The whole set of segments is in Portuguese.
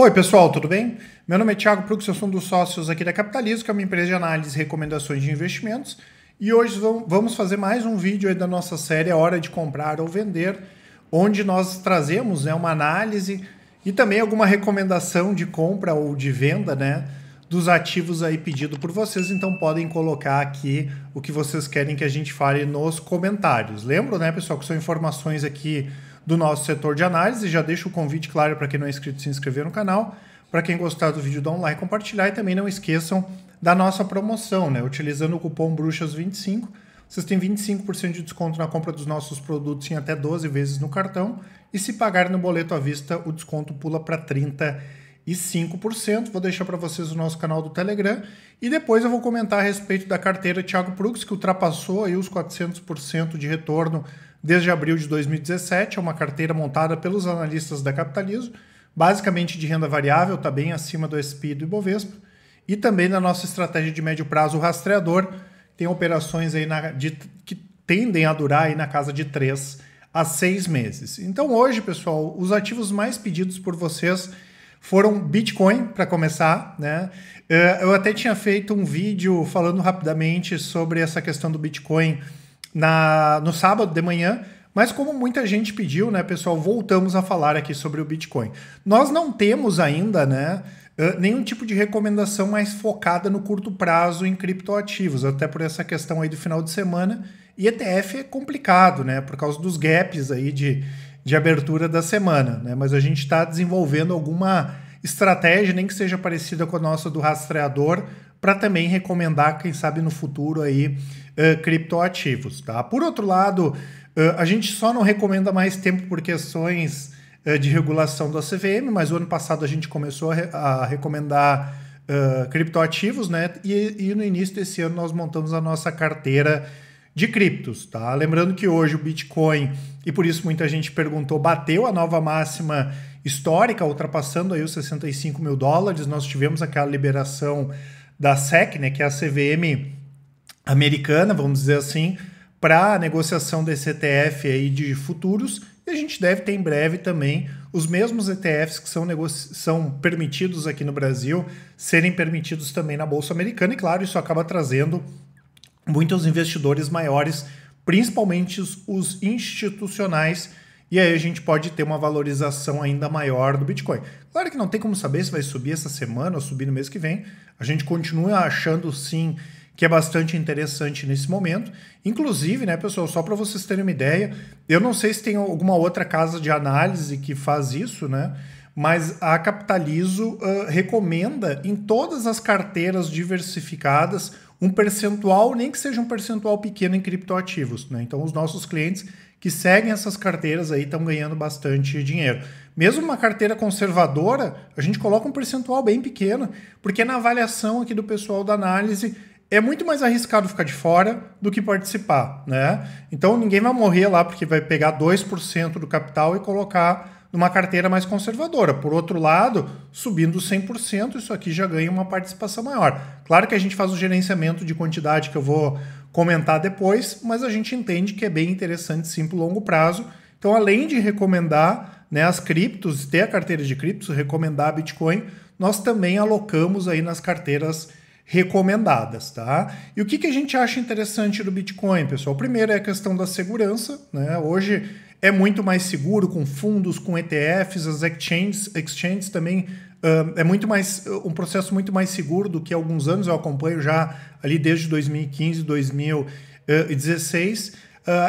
Oi, pessoal, tudo bem? Meu nome é Thiago Prux, eu sou um dos sócios aqui da Capitalismo, que é uma empresa de análise e recomendações de investimentos. E hoje vamos fazer mais um vídeo da nossa série A Hora de Comprar ou Vender, onde nós trazemos né, uma análise e também alguma recomendação de compra ou de venda né, dos ativos aí pedido por vocês. Então podem colocar aqui o que vocês querem que a gente fale nos comentários. Lembro, né, pessoal, que são informações aqui do nosso setor de análise. Já deixo o convite claro para quem não é inscrito se inscrever no canal. Para quem gostar do vídeo, dá um like, compartilhar e também não esqueçam da nossa promoção, né? Utilizando o cupom Bruxas25, vocês têm 25% de desconto na compra dos nossos produtos em até 12 vezes no cartão. E se pagar no boleto à vista, o desconto pula para 35%. Vou deixar para vocês o nosso canal do Telegram. E depois eu vou comentar a respeito da carteira Thiago Prux, que ultrapassou aí os 400% de retorno desde abril de 2017. É uma carteira montada pelos analistas da Capitalismo, basicamente de renda variável, está bem acima do SP e do Ibovespa. E também na nossa estratégia de médio prazo, o rastreador, tem operações aí na, de, que tendem a durar aí na casa de 3 a 6 meses. Então hoje, pessoal, os ativos mais pedidos por vocês foram Bitcoin, para começar, né? Eh, eu até tinha feito um vídeo falando rapidamente sobre essa questão do Bitcoin na, no sábado de manhã, mas como muita gente pediu, né, pessoal, voltamos a falar aqui sobre o Bitcoin. Nós não temos ainda, né, nenhum tipo de recomendação mais focada no curto prazo em criptoativos, até por essa questão aí do final de semana. E ETF é complicado, né, por causa dos gaps aí de, de abertura da semana, né, mas a gente está desenvolvendo alguma estratégia, nem que seja parecida com a nossa do rastreador, para também recomendar, quem sabe no futuro aí, eh, criptoativos. Tá? Por outro lado, uh, a gente só não recomenda mais tempo por questões uh, de regulação da CVM, mas o ano passado a gente começou a, re a recomendar criptoativos, né? E, e, no início desse ano nós montamos a nossa carteira de criptos, tá? Lembrando que hoje o Bitcoin, e por isso muita gente perguntou, bateu a nova máxima histórica, ultrapassando aí os 65 mil dólares. Nós tivemos aquela liberação da SEC, né, que é a CVM americana, vamos dizer assim, para a negociação desse ETF aí de futuros. E a gente deve ter em breve também os mesmos ETFs que são, são permitidos aqui no Brasil serem permitidos também na Bolsa Americana. E claro, isso acaba trazendo muitos investidores maiores, principalmente os, os institucionais. E aí a gente pode ter uma valorização ainda maior do Bitcoin. Claro que não tem como saber se vai subir essa semana ou subir no mês que vem. A gente continua achando sim que é bastante interessante nesse momento. Inclusive, né, pessoal, só para vocês terem uma ideia, eu não sei se tem alguma outra casa de análise que faz isso, né? Mas a Capitalizo uh, recomenda em todas as carteiras diversificadas um percentual, nem que seja um percentual pequeno em criptoativos. Né? Então, os nossos clientes que seguem essas carteiras aí estão ganhando bastante dinheiro. Mesmo uma carteira conservadora, a gente coloca um percentual bem pequeno, porque na avaliação aqui do pessoal da análise, é muito mais arriscado ficar de fora do que participar, né? Então ninguém vai morrer lá porque vai pegar 2% do capital e colocar numa carteira mais conservadora. Por outro lado, subindo 100%, isso aqui já ganha uma participação maior. Claro que a gente faz o gerenciamento de quantidade que eu vou comentar depois, mas a gente entende que é bem interessante sim para longo prazo. Então, além de recomendar né, as criptos, ter a carteira de criptos, recomendar Bitcoin, nós também alocamos aí nas carteiras recomendadas, tá? E o que, que a gente acha interessante do Bitcoin, pessoal? Primeiro é a questão da segurança, né? Hoje é muito mais seguro com fundos, com ETFs, as exchanges, exchanges também uh, é muito mais um processo muito mais seguro do que alguns anos eu acompanho já ali desde 2015, 2016. Uh,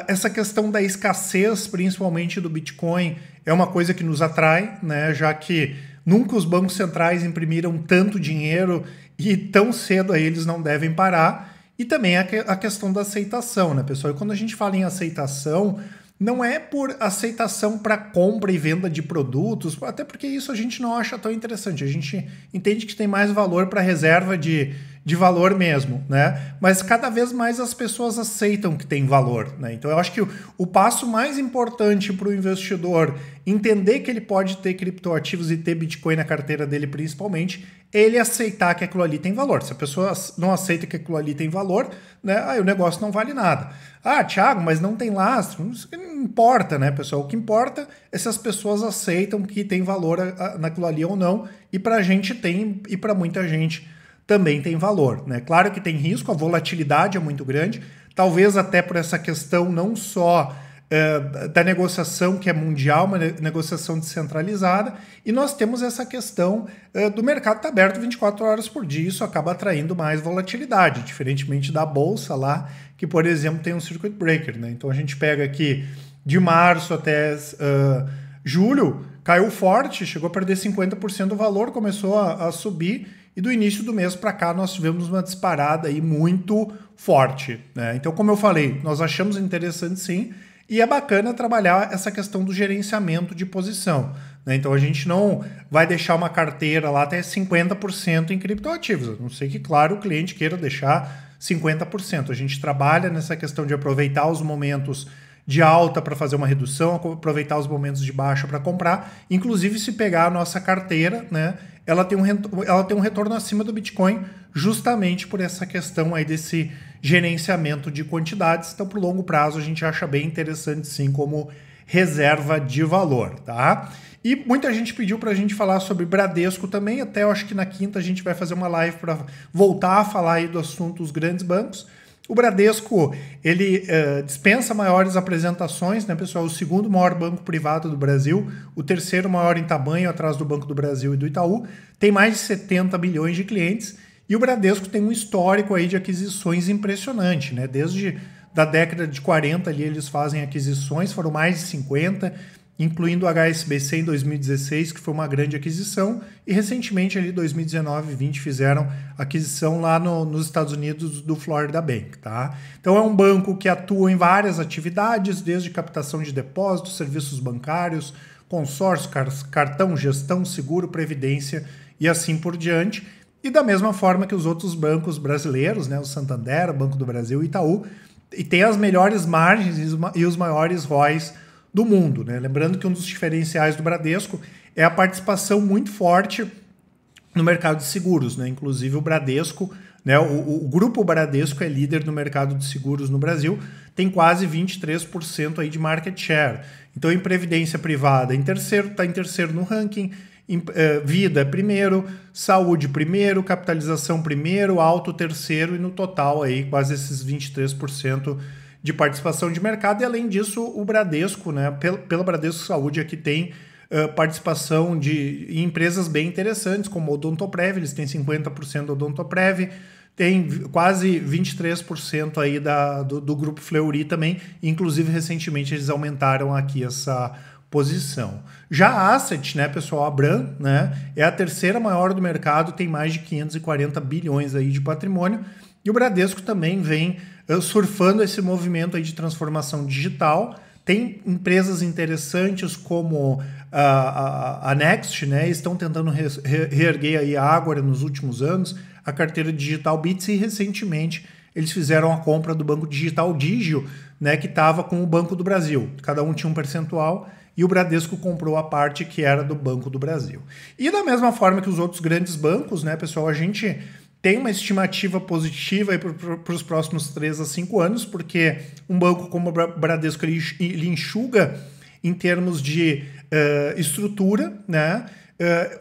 essa questão da escassez, principalmente do Bitcoin, é uma coisa que nos atrai, né? Já que nunca os bancos centrais imprimiram tanto dinheiro e tão cedo aí eles não devem parar. E também a, a questão da aceitação, né, pessoal? E quando a gente fala em aceitação, não é por aceitação para compra e venda de produtos, até porque isso a gente não acha tão interessante. A gente entende que tem mais valor para reserva de, de valor mesmo, né? Mas cada vez mais as pessoas aceitam que tem valor, né? Então eu acho que o, o passo mais importante para o investidor entender que ele pode ter criptoativos e ter Bitcoin na carteira dele principalmente, é ele aceitar que aquilo ali tem valor. Se a pessoa não aceita que aquilo ali tem valor, né? Aí o negócio não vale nada. Ah, Thiago, mas não tem lastro. Isso não importa, né, pessoal? O que importa é se as pessoas aceitam que tem valor naquilo ali ou não. E para a gente tem, e para muita gente também tem valor. Né? Claro que tem risco, a volatilidade é muito grande, talvez até por essa questão não só uh, da negociação que é mundial, uma negociação descentralizada, e nós temos essa questão uh, do mercado estar tá aberto 24 horas por dia, isso acaba atraindo mais volatilidade, diferentemente da bolsa lá, que por exemplo tem um circuit breaker. Né? Então a gente pega aqui de março até uh, julho, caiu forte, chegou a perder 50% do valor, começou a, a subir e do início do mês para cá nós tivemos uma disparada aí muito forte. Né? Então, como eu falei, nós achamos interessante sim, e é bacana trabalhar essa questão do gerenciamento de posição. Né? Então a gente não vai deixar uma carteira lá até 50% em criptoativos. A não sei que, claro, o cliente queira deixar 50%. A gente trabalha nessa questão de aproveitar os momentos de alta para fazer uma redução, aproveitar os momentos de baixa para comprar. Inclusive, se pegar a nossa carteira, né, ela tem, um ela tem um retorno acima do Bitcoin, justamente por essa questão aí desse gerenciamento de quantidades. Então, para o longo prazo, a gente acha bem interessante sim como reserva de valor, tá? E muita gente pediu para a gente falar sobre Bradesco também. Até eu acho que na quinta a gente vai fazer uma live para voltar a falar aí do assunto dos grandes bancos. O Bradesco, ele uh, dispensa maiores apresentações, né, pessoal? O segundo maior banco privado do Brasil, o terceiro maior em tamanho, atrás do Banco do Brasil e do Itaú, tem mais de 70 bilhões de clientes e o Bradesco tem um histórico aí de aquisições impressionante, né? Desde da década de 40 ali eles fazem aquisições, foram mais de 50, incluindo o HSBC em 2016, que foi uma grande aquisição, e recentemente, ali 2019 e 2020, fizeram aquisição lá no, nos Estados Unidos do Florida Bank, tá? Então é um banco que atua em várias atividades, desde captação de depósitos, serviços bancários, consórcio, car cartão, gestão, seguro, previdência e assim por diante. E da mesma forma que os outros bancos brasileiros, né, o Santander, o Banco do Brasil, o Itaú, e tem as melhores margens e os maiores ROIs do mundo. Né? Lembrando que um dos diferenciais do Bradesco é a participação muito forte no mercado de seguros. Né? Inclusive o Bradesco, né? o, o grupo Bradesco é líder no mercado de seguros no Brasil, tem quase 23% aí de market share. Então, em previdência privada em terceiro, está em terceiro no ranking, eh, vida é primeiro, saúde primeiro, capitalização primeiro, alto terceiro e no total aí quase esses 23% de participação de mercado, e além disso, o Bradesco, né, pelo, pelo Bradesco Saúde, aqui é tem Uh, participação de em empresas bem interessantes, como Odontoprev, eles têm 50% do Odontoprev, tem quase 23% aí da, do, do, grupo Fleury também, inclusive recentemente eles aumentaram aqui essa posição. Já a Asset, né, pessoal, a Bran né, é a terceira maior do mercado, tem mais de 540 bilhões aí de patrimônio, e o Bradesco também vem surfando esse movimento aí de transformação digital. Tem empresas interessantes como a, a, a Next, né? Estão tentando re, re, reerguer aí a Ágora nos últimos anos, a carteira digital Bits e recentemente eles fizeram a compra do banco digital Digio, né? Que estava com o Banco do Brasil. Cada um tinha um percentual e o Bradesco comprou a parte que era do Banco do Brasil. E da mesma forma que os outros grandes bancos, né, pessoal, a gente tem uma estimativa positiva para os próximos três a cinco anos, porque um banco como o Bradesco ele, ele enxuga em termos de uh, estrutura, né?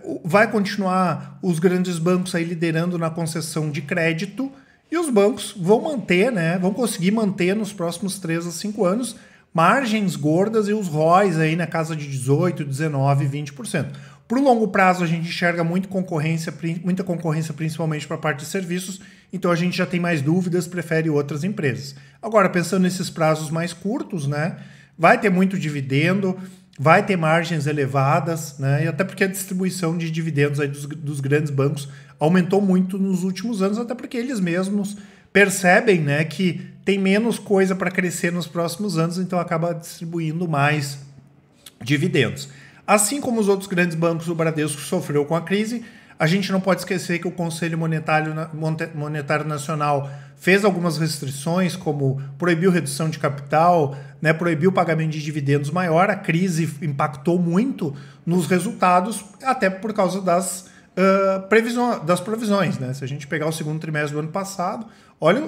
Uh, vai continuar os grandes bancos aí liderando na concessão de crédito e os bancos vão manter, né? Vão conseguir manter nos próximos três a cinco anos margens gordas e os ROIs aí na casa de 18, 19, 20%. Para o longo prazo, a gente enxerga muita concorrência, muita concorrência principalmente para a parte de serviços, então a gente já tem mais dúvidas, prefere outras empresas. Agora, pensando nesses prazos mais curtos, né, vai ter muito dividendo, vai ter margens elevadas, né, e até porque a distribuição de dividendos aí dos, dos grandes bancos aumentou muito nos últimos anos, até porque eles mesmos percebem né, que tem menos coisa para crescer nos próximos anos, então acaba distribuindo mais dividendos. Assim como os outros grandes bancos do Bradesco sofreu com a crise, a gente não pode esquecer que o Conselho Monetário, Monetário Nacional fez algumas restrições, como proibiu redução de capital, né, proibiu pagamento de dividendos maior. A crise impactou muito nos resultados, até por causa das, uh, das provisões. Né? Se a gente pegar o segundo trimestre do ano passado, olha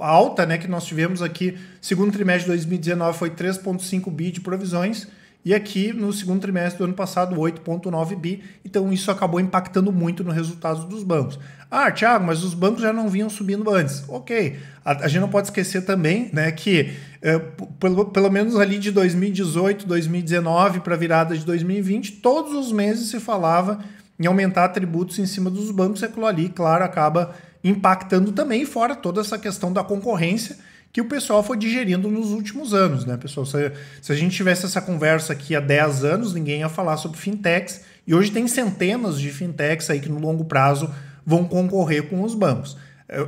a alta né, que nós tivemos aqui. Segundo trimestre de 2019 foi 3,5 bi de provisões e aqui no segundo trimestre do ano passado, 8,9 bi. Então isso acabou impactando muito no resultados dos bancos. Ah, Thiago, mas os bancos já não vinham subindo antes. Ok. A, a gente não pode esquecer também né, que é, pelo, pelo menos ali de 2018, 2019 para a virada de 2020, todos os meses se falava em aumentar tributos em cima dos bancos. E aquilo ali, claro, acaba impactando também, fora toda essa questão da concorrência que o pessoal foi digerindo nos últimos anos, né, pessoal? Se, se a gente tivesse essa conversa aqui há 10 anos, ninguém ia falar sobre fintechs, e hoje tem centenas de fintechs aí que no longo prazo vão concorrer com os bancos.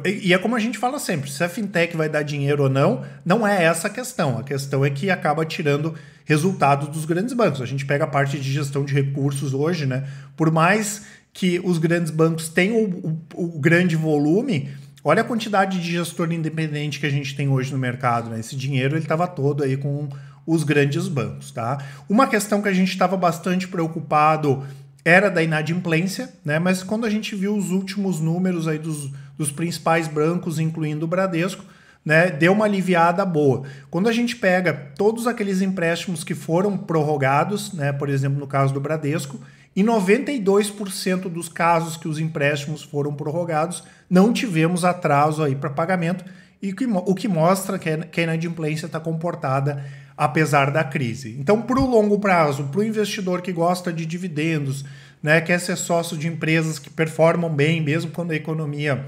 E é como a gente fala sempre: se a fintech vai dar dinheiro ou não, não é essa a questão. A questão é que acaba tirando resultados dos grandes bancos. A gente pega a parte de gestão de recursos hoje, né? Por mais que os grandes bancos tenham o, o, o grande volume, Olha a quantidade de gestor independente que a gente tem hoje no mercado, né? Esse dinheiro ele estava todo aí com os grandes bancos, tá? Uma questão que a gente estava bastante preocupado era da inadimplência, né? Mas quando a gente viu os últimos números aí dos, dos principais bancos, incluindo o Bradesco, né, deu uma aliviada boa. Quando a gente pega todos aqueles empréstimos que foram prorrogados, né, por exemplo, no caso do Bradesco, em 92% dos casos que os empréstimos foram prorrogados, não tivemos atraso aí para pagamento, e que, o que mostra que a inadimplência está comportada apesar da crise. Então, para o longo prazo, para o investidor que gosta de dividendos, né, quer ser sócio de empresas que performam bem, mesmo quando a economia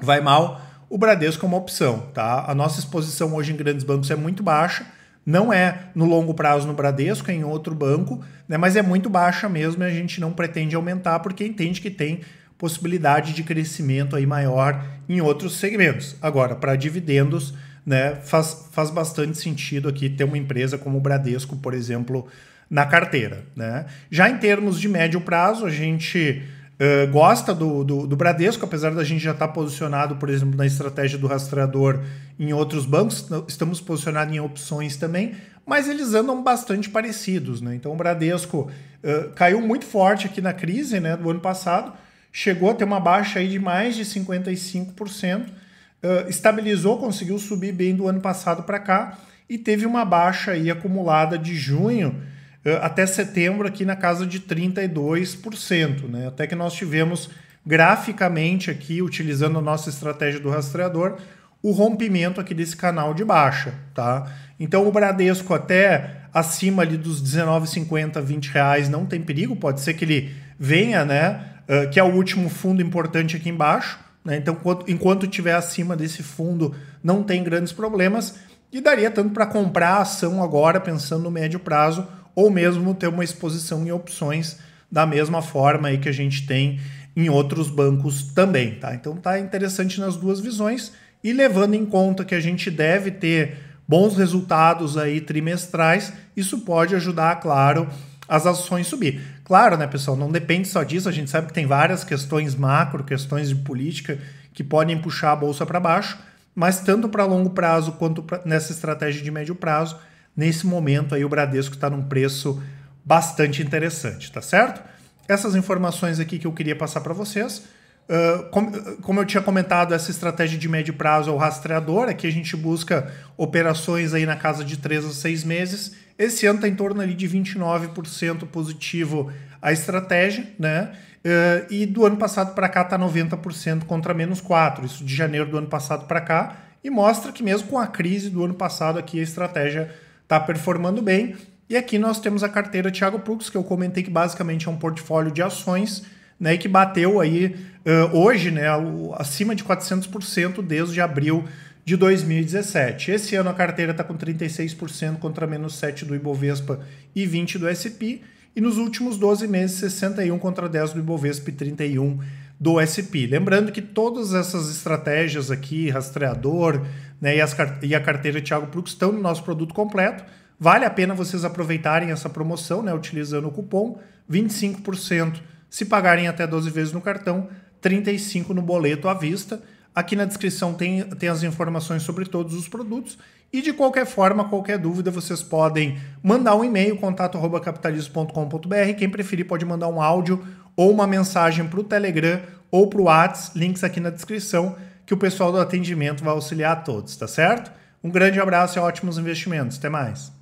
vai mal, o Bradesco é uma opção. Tá? A nossa exposição hoje em grandes bancos é muito baixa, não é no longo prazo no Bradesco, é em outro banco, né? mas é muito baixa mesmo e a gente não pretende aumentar porque entende que tem possibilidade de crescimento aí maior em outros segmentos. Agora, para dividendos, né, faz, faz bastante sentido aqui ter uma empresa como o Bradesco, por exemplo, na carteira. Né? Já em termos de médio prazo, a gente eh, gosta do, do, do, Bradesco, apesar da gente já estar tá posicionado, por exemplo, na estratégia do rastreador em outros bancos, estamos posicionados em opções também, mas eles andam bastante parecidos. Né? Então o Bradesco uh, caiu muito forte aqui na crise né, do ano passado, chegou a ter uma baixa aí de mais de 55%, uh, eh, estabilizou, conseguiu subir bem do ano passado para cá e teve uma baixa aí acumulada de junho eh, até setembro aqui na casa de 32%, né? Até que nós tivemos graficamente aqui, utilizando a nossa estratégia do rastreador, o rompimento aqui desse canal de baixa, tá? Então o Bradesco até acima ali dos 19,50, reais não tem perigo, pode ser que ele venha, né? Uh, que é o último fundo importante aqui embaixo, né? Então enquanto, enquanto tiver acima desse fundo não tem grandes problemas e daria tanto para comprar a ação agora pensando no médio prazo ou mesmo ter uma exposição em opções da mesma forma aí que a gente tem em outros bancos também, tá? Então tá interessante nas duas visões e levando em conta que a gente deve ter bons resultados aí trimestrais, isso pode ajudar, claro, as ações subir. Claro, né, pessoal, não depende só disso, a gente sabe que tem várias questões macro, questões de política que podem puxar a bolsa para baixo, mas tanto para longo prazo quanto pra, nessa estratégia de médio prazo, Nesse momento aí o Bradesco está num preço bastante interessante, tá certo? Essas informações aqui que eu queria passar para vocês. Uh, como, como, eu tinha comentado, essa estratégia de médio prazo é o rastreador. Aqui a gente busca operações aí na casa de 3 a 6 meses. Esse ano está em torno ali de 29% positivo a estratégia, né? Uh, e do ano passado para cá está 90% contra menos 4%. Isso de janeiro do ano passado para cá. E mostra que mesmo com a crise do ano passado aqui a estratégia está performando bem. E aqui nós temos a carteira Thiago Prux, que eu comentei que basicamente é um portfólio de ações, né, que bateu aí uh, hoje, né, acima de 400% desde abril de 2017. Esse ano a carteira está com 36% contra menos 7 do Ibovespa e 20 do S&P, e nos últimos 12 meses 61 contra 10 do Ibovespa e 31 do SP. Lembrando que todas essas estratégias aqui, rastreador né, e, as, e a carteira Thiago Prux estão no nosso produto completo. Vale a pena vocês aproveitarem essa promoção, né, utilizando o cupom 25% se pagarem até 12 vezes no cartão, 35 no boleto à vista. Aqui na descrição tem, tem as informações sobre todos os produtos. E de qualquer forma, qualquer dúvida, vocês podem mandar um e-mail, contato capitalismo.com.br. Quem preferir pode mandar um áudio ou uma mensagem para o Telegram ou para o WhatsApp, links aqui na descrição, que o pessoal do atendimento vai auxiliar a todos, tá certo? Um grande abraço e ótimos investimentos. Até mais.